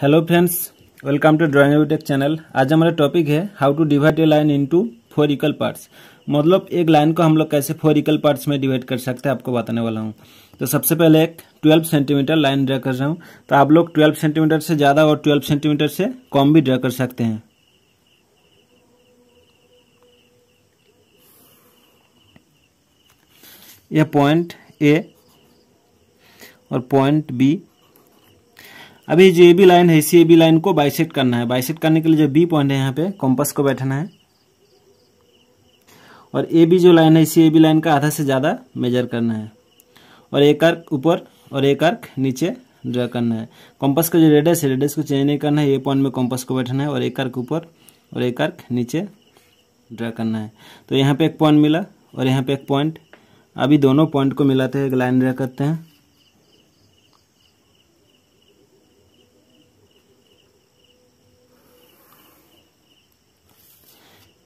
Hello friends welcome to drawing tech channel आज हमारा topic है how to divide a line into four equal parts मतलब एक line को हम लोग कैसे फोर इक्वल पार्ट्स में डिवाइड कर सकते हैं आपको बताने वाला हूं तो सबसे पहले एक 12 सेंटीमीटर लाइन ड्रा कर रहा हूं तो आप लोग 12 सेंटीमीटर से ज़्यादा और ट्वेल्व सेंटीमीटर से कम भी ड्रा कर सकते हैं यह पॉइंट ए और पॉइंट बी अभी जो ए बी लाइन है इसी ए बी लाइन को बाइसेट करना है बाइसेट करने के लिए जो बी पॉइंट है यहाँ पे कॉम्पस को बैठना है और ए बी जो लाइन है इसी ए बी लाइन का आधा से ज़्यादा मेजर करना है और एक अर्क ऊपर और एक अर्क नीचे ड्रा करना है कॉम्पस का जो रेडस है रेडस को चेंज नहीं करना है ए पॉइंट में कॉम्पस को बैठना है और एक अर्क ऊपर और एक अर्क नीचे ड्रा करना है तो यहाँ पे एक पॉइंट मिला और यहाँ पे एक पॉइंट अभी दोनों पॉइंट को मिलाते हैं एक लाइन ड्रा करते हैं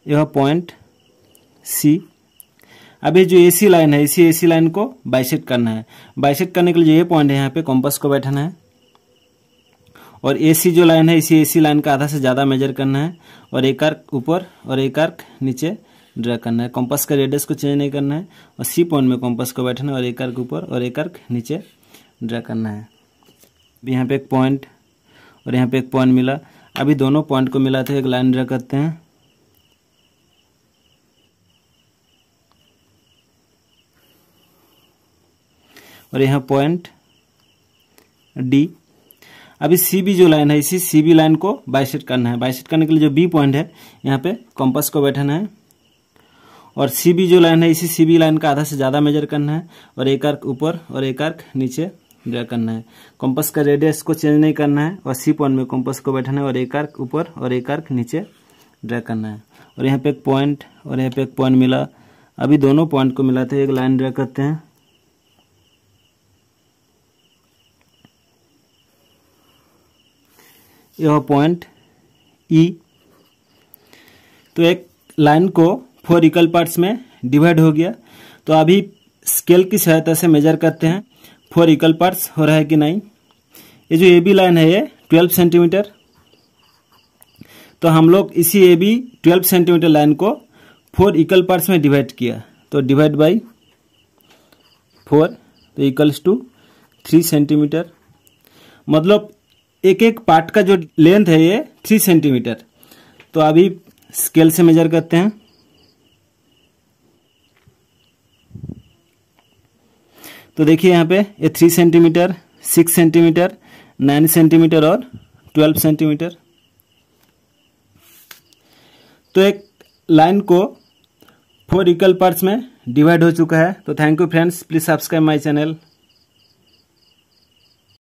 यह पॉइंट सी अब ये जो ए सी लाइन है इसी ए सी लाइन को बाइसेट करना है बाइसेट करने के लिए जो ये पॉइंट है यहाँ पे कॉम्पस को बैठाना है और ए सी जो लाइन है इसी ए सी लाइन का आधा से ज़्यादा मेजर करना है और एक आर्क ऊपर और एक आर्क नीचे ड्रा करना है कॉम्पस का रेडियस को चेंज नहीं करना है और सी पॉइंट में कॉम्पस को बैठना है और एक आर्क ऊपर और एक आर्क नीचे ड्रा करना है अभी यहाँ पे एक पॉइंट और यहाँ पे एक पॉइंट मिला अभी दोनों पॉइंट को मिलाते हुए एक लाइन ड्रा करते हैं और यहाँ पॉइंट डी अभी सी बी जो लाइन है इसी सी बी लाइन को बाइसेट करना है बाइसेट करने के लिए जो बी पॉइंट है यहाँ पे कंपास को बैठाना है और सी बी जो लाइन है इसी सी बी लाइन का आधा से ज़्यादा मेजर करना है और एक आर्क ऊपर और एक आर्क नीचे ड्रा करना है कंपास का रेडियस को चेंज नहीं करना है और सी पॉइंट में कंपास को बैठाना है और एक आर्क ऊपर और एक आर्क नीचे ड्रा करना है और यहाँ पे एक पॉइंट और यहाँ पे एक पॉइंट मिला अभी दोनों पॉइंट को मिलाते हुए एक लाइन ड्रा करते हैं यह पॉइंट ई e. तो एक लाइन को फोर इक्वल पार्ट्स में डिवाइड हो गया तो अभी स्केल की सहायता से मेजर करते हैं फोर इक्वल पार्ट्स हो रहा है कि नहीं ये जो ए बी लाइन है ये ट्वेल्व सेंटीमीटर तो हम लोग इसी A B twelve centimetre line को फोर इक्वल पार्ट्स में डिवाइड किया तो डिवाइड बाई फोर तो इक्वल्स टू थ्री सेंटीमीटर मतलब एक एक पार्ट का जो लेंथ है ये थ्री सेंटीमीटर तो अभी स्केल से मेजर करते हैं तो देखिए यहाँ पे ये three centimetre six centimetre nine centimetre और ट्वेल्व सेंटीमीटर तो एक लाइन को फोर इक्वल पार्ट्स में डिवाइड हो चुका है तो thank you friends please subscribe my channel